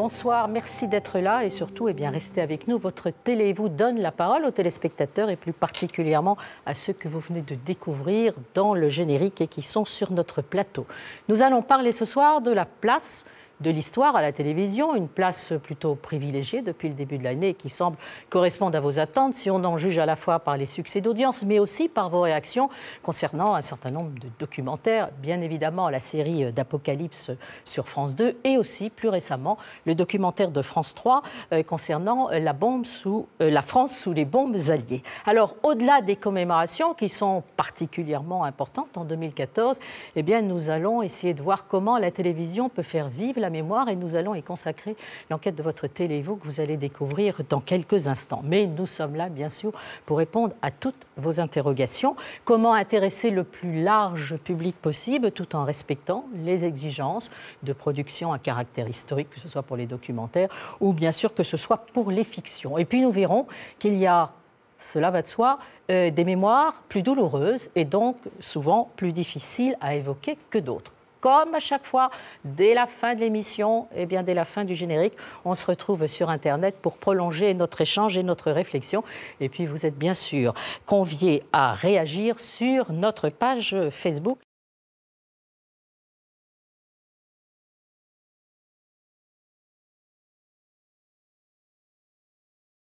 bonsoir, merci d'être là et surtout, et eh bien, restez avec nous. Votre télé vous donne la parole aux téléspectateurs et plus particulièrement à ceux que vous venez de découvrir dans le générique et qui sont sur notre plateau. Nous allons parler ce soir de la place de l'histoire à la télévision, une place plutôt privilégiée depuis le début de l'année qui semble correspondre à vos attentes, si on en juge à la fois par les succès d'audience, mais aussi par vos réactions concernant un certain nombre de documentaires, bien évidemment la série d'Apocalypse sur France 2 et aussi plus récemment le documentaire de France 3 euh, concernant la, bombe sous, euh, la France sous les bombes alliées. Alors au-delà des commémorations qui sont particulièrement importantes en 2014, eh bien, nous allons essayer de voir comment la télévision peut faire vivre la et nous allons y consacrer l'enquête de votre télévo que vous allez découvrir dans quelques instants. Mais nous sommes là, bien sûr, pour répondre à toutes vos interrogations. Comment intéresser le plus large public possible tout en respectant les exigences de production à caractère historique, que ce soit pour les documentaires ou bien sûr que ce soit pour les fictions. Et puis nous verrons qu'il y a cela va de soi, euh, des mémoires plus douloureuses et donc souvent plus difficiles à évoquer que d'autres comme à chaque fois, dès la fin de l'émission, et eh bien dès la fin du générique, on se retrouve sur Internet pour prolonger notre échange et notre réflexion. Et puis vous êtes bien sûr conviés à réagir sur notre page Facebook.